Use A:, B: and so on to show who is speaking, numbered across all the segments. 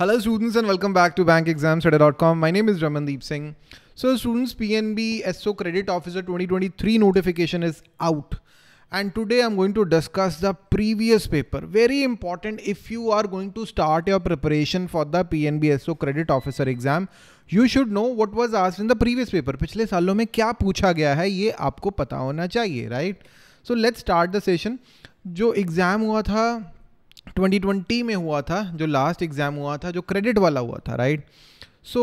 A: Hello students and welcome back to bankexamstudy.com. My name is Ramandeep Singh. So students PNB SO Credit Officer 2023 notification is out. And today I'm going to discuss the previous paper. Very important if you are going to start your preparation for the PNB SO Credit Officer exam. You should know what was asked in the previous paper. पिछले सालों में क्या पूछा गया है ये आपको पता होना चाहिए right? So let's start the session. जो exam हुआ था 2020 में हुआ था जो लास्ट एग्ज़ाम हुआ था जो क्रेडिट वाला हुआ था right so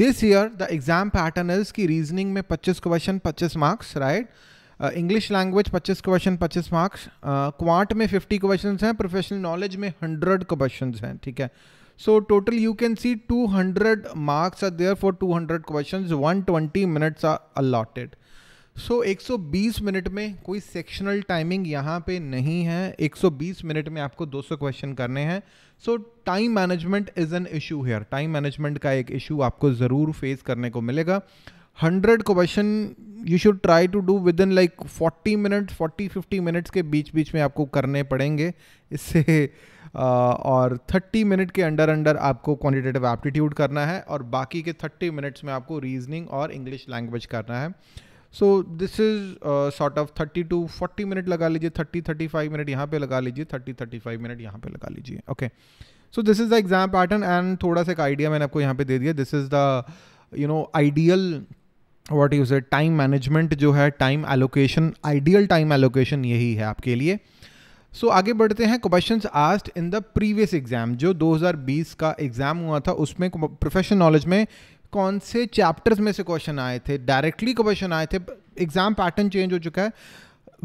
A: this year the exam pattern is की रीजनिंग में 25 question 25 marks right English language 25 question 25 marks quant में 50 क्वेश्चन हैं प्रोफेशनल नॉलेज में 100 क्वेश्चन हैं ठीक है so total you can see 200 marks are there for 200 questions 120 minutes are allotted so so, 120 minute में कोई सेक्शनल टाइमिंग यहाँ पे नहीं है 120 मिनट में आपको 200 क्वेश्चन करने हैं so time management is an issue here time management का एक इशू आपको ज़रूर फेस करने को मिलेगा hundred question you should try to do within like forty minute forty fifty minutes के बीच बीच में आपको करने पड़ेंगे इससे और थर्टी मिनट के अंडर अंडर आपको क्वान्टिटेटिव एप्टीट्यूड करना है और बाकी के थर्टी मिनट्स में आपको रीजनिंग और इंग्लिश लैंग्वेज करना है so this is sort of 30 to 40 minute लगा लीजिए 30 35 मिनट यहाँ पे लगा लीजिए 30 35 मिनट यहाँ पे लगा लीजिए okay so this is the exam pattern and थोड़ा सा एक आइडिया मैंने आपको यहाँ पे दे दिया this is the you know ideal what use है टाइम मैनेजमेंट जो है time allocation ideal time allocation यही है आपके लिए सो so, आगे बढ़ते हैं question asked in the previous exam जो 2020 का एग्जाम हुआ था उसमें प्रोफेशनल नॉलेज में कौन से चैप्टर्स में से क्वेश्चन आए थे डायरेक्टली क्वेश्चन आए थे एग्ज़ाम पैटर्न चेंज हो चुका है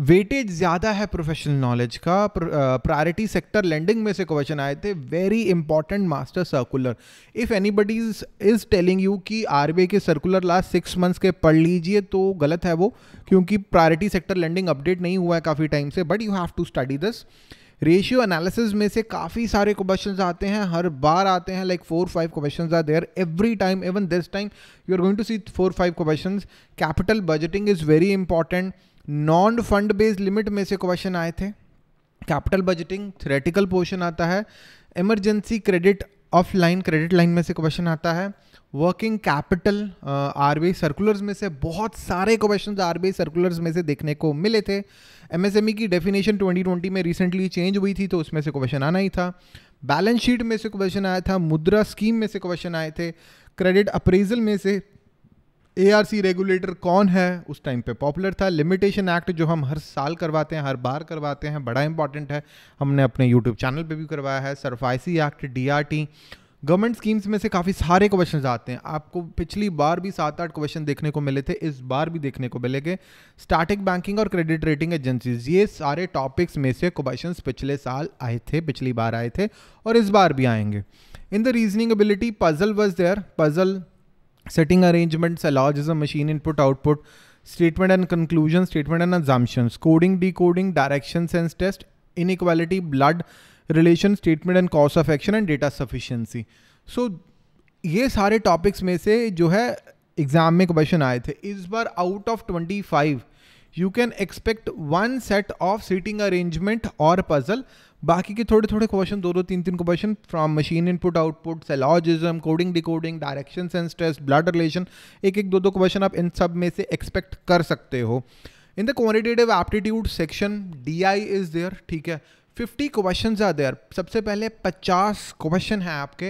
A: वेटेज ज़्यादा है प्रोफेशनल नॉलेज का प्रायोरिटी सेक्टर लैंडिंग में से क्वेश्चन आए थे very important master circular if anybody is telling you कि आरबीआई के सर्कुलर लास्ट सिक्स मंथ्स के पढ़ लीजिए तो गलत है वो क्योंकि प्रायोरिटी सेक्टर लैंडिंग अपडेट नहीं हुआ है काफ़ी टाइम से but you have to study this ratio analysis में से काफ़ी सारे क्वेश्चन आते हैं हर बार आते हैं like four five question are there every time even this time you are going to see four five question capital budgeting is very important non fund based limit में से क्वेश्चन आए थे कैपिटल बजटिंग थ्रेटिकल पोर्शन आता है emergency credit of line credit line में से question आता है working capital R B circulars में से बहुत सारे क्वेश्चन आर बी सर्कुलर्स में से देखने को मिले थे एम एम एस ई की डेफिनेशन 2020 में रिसेंटली चेंज हुई थी तो उसमें से क्वेश्चन आना ही था बैलेंस शीट में से क्वेश्चन आया था मुद्रा स्कीम में से क्वेश्चन आए थे क्रेडिट अप्रेजल में से ए रेगुलेटर कौन है उस टाइम पे पॉपुलर था लिमिटेशन एक्ट जो हम हर साल करवाते हैं हर बार करवाते हैं बड़ा इंपॉर्टेंट है हमने अपने यूट्यूब चैनल पे भी करवाया है SARFAESI act the government schemes में से काफ़ी सारे क्वेश्चन आते हैं आपको पिछली बार भी सात आठ क्वेश्चन देखने को मिले थे इस बार भी देखने को मिलेंगे स्टैटिक बैंकिंग और क्रेडिट रेटिंग एजेंसीज ये सारे टॉपिक्स में से क्वेश्चन पिछले साल आए थे पिछली बार आए थे और इस बार भी आएंगे in the reasoning ability puzzle was there puzzle setting arrangements allows is a machine input output statement and conclusion statement and assumptions coding decoding direction sense test inequality blood relation statement and cause of action and data sufficiency so ये सारे topics में से जो है exam में question आए थे इस बार out of twenty five you can expect one set of seating arrangement और पजल बाकी के थोड़े थोड़े क्वेश्चन दो दो तीन तीन question from machine input output syllogism coding decoding direction and stress blood relation एक एक दो दो क्वेश्चन आप इन सब में से एक्सपेक्ट कर सकते हो in the quantitative aptitude section D I is there ठीक है फिफ्टी क्वेश्चन आर देयर सबसे पहले पचास क्वेश्चन हैं आपके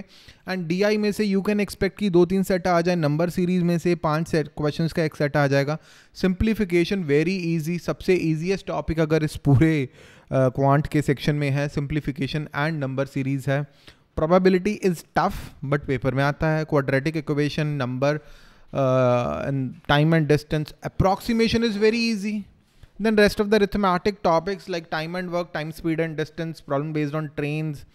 A: एंड डी में से यू कैन एक्सपेक्ट कि दो तीन सेट आ जाए नंबर सीरीज में से पांच सेट क्वेश्चन का एक सेट आ जाएगा सिंप्लीफिकेशन वेरी ईजी सबसे ईजीएस्ट टॉपिक अगर इस पूरे क्वांट uh, के सेक्शन में है सिंप्लीफिकेशन एंड नंबर सीरीज है probability is tough but paper में आता है quadratic equation number time and distance approximation is very easy Then rest of the arithmetic topics like time and work, time speed and distance, problem based on trains,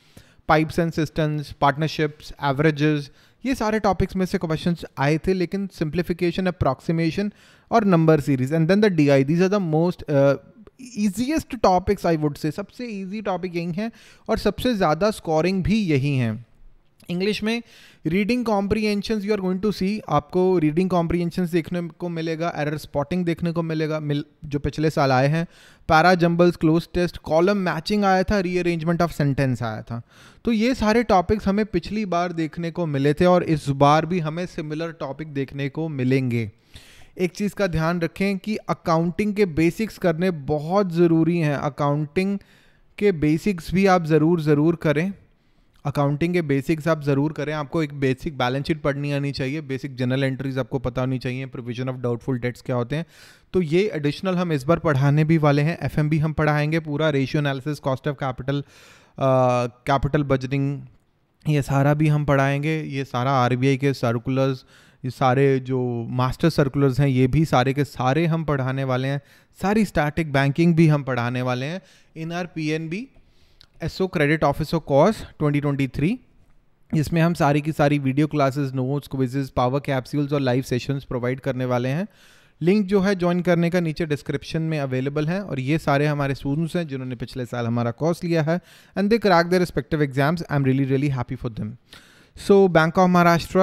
A: pipes and systems, partnerships, averages, ये सारे topics में से question आए थे लेकिन simplification approximation और number series and then the D I these are the most easiest topics I would say सबसे easy topic यही हैं और सबसे ज़्यादा स्कोरिंग भी यही हैं इंग्लिश में reading comprehension you are going to see आपको रीडिंग कॉम्प्रीहेंशन देखने को मिलेगा एरर स्पॉटिंग देखने को मिलेगा मिल जो पिछले साल आए हैं para jumbles cloze test column matching आया था रीअरेंजमेंट ऑफ सेंटेंस आया था तो ये सारे टॉपिक्स हमें पिछली बार देखने को मिले थे और इस बार भी हमें सिमिलर टॉपिक देखने को मिलेंगे एक चीज़ का ध्यान रखें कि अकाउंटिंग के बेसिक्स करने बहुत ज़रूरी हैं अकाउंटिंग के बेसिक्स भी आप ज़रूर ज़रूर करें अकाउंटिंग के बेसिक्स आप ज़रूर करें आपको एक बेसिक बैलेंस शीट पढ़नी आनी चाहिए बेसिक जनरल एंट्रीज आपको पता होनी चाहिए प्रोविजन ऑफ डाउटफुल डेट्स क्या होते हैं तो ये एडिशनल हम इस बार पढ़ाने भी वाले हैं एफ हम पढ़ाएंगे पूरा ratio analysis cost of capital capital budgeting ये सारा भी हम पढ़ाएंगे ये सारा आर के सर्कुलर्स ये सारे जो मास्टर सर्कुलर्स हैं ये भी सारे के सारे हम पढ़ाने वाले हैं सारी स्टैटिक बैंकिंग भी हम पढ़ाने वाले हैं in our P N B SO credit twenty course 2023 इसमें हम सारी की सारी video classes notes quizzes power capsules और लाइव सेशंस प्रोवाइड करने वाले हैं लिंक जो है ज्वाइन करने का नीचे डिस्क्रिप्शन में अवेलेबल है और ये सारे हमारे स्टूडेंट्स हैं जिन्होंने पिछले साल हमारा कोर्स लिया है and they crack the respective exams I am really really happy for them so Bank of Maharashtra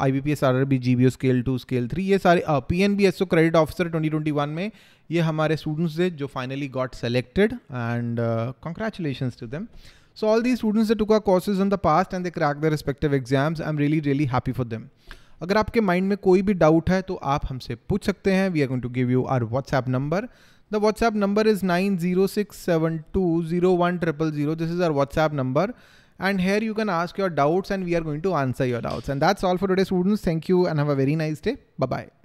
A: I B P S R R B G B O scale two scale three ये सारे P N B S O credit officer twenty twenty one में ये हमारे students थे जो finally got selected and congratulation to them so all the students that का courses in the past and they crack the respective exams I am really really happy for them अगर आपके mind में कोई भी doubt है तो आप हमसे पूछ सकते हैं we are going to give you our WhatsApp number the WhatsApp number is nine zero six seven two zero one triple zero this is our WhatsApp number and here you can ask your doubts and we are going to answer your doubts and that's all for today students thank you and have a very nice day bye bye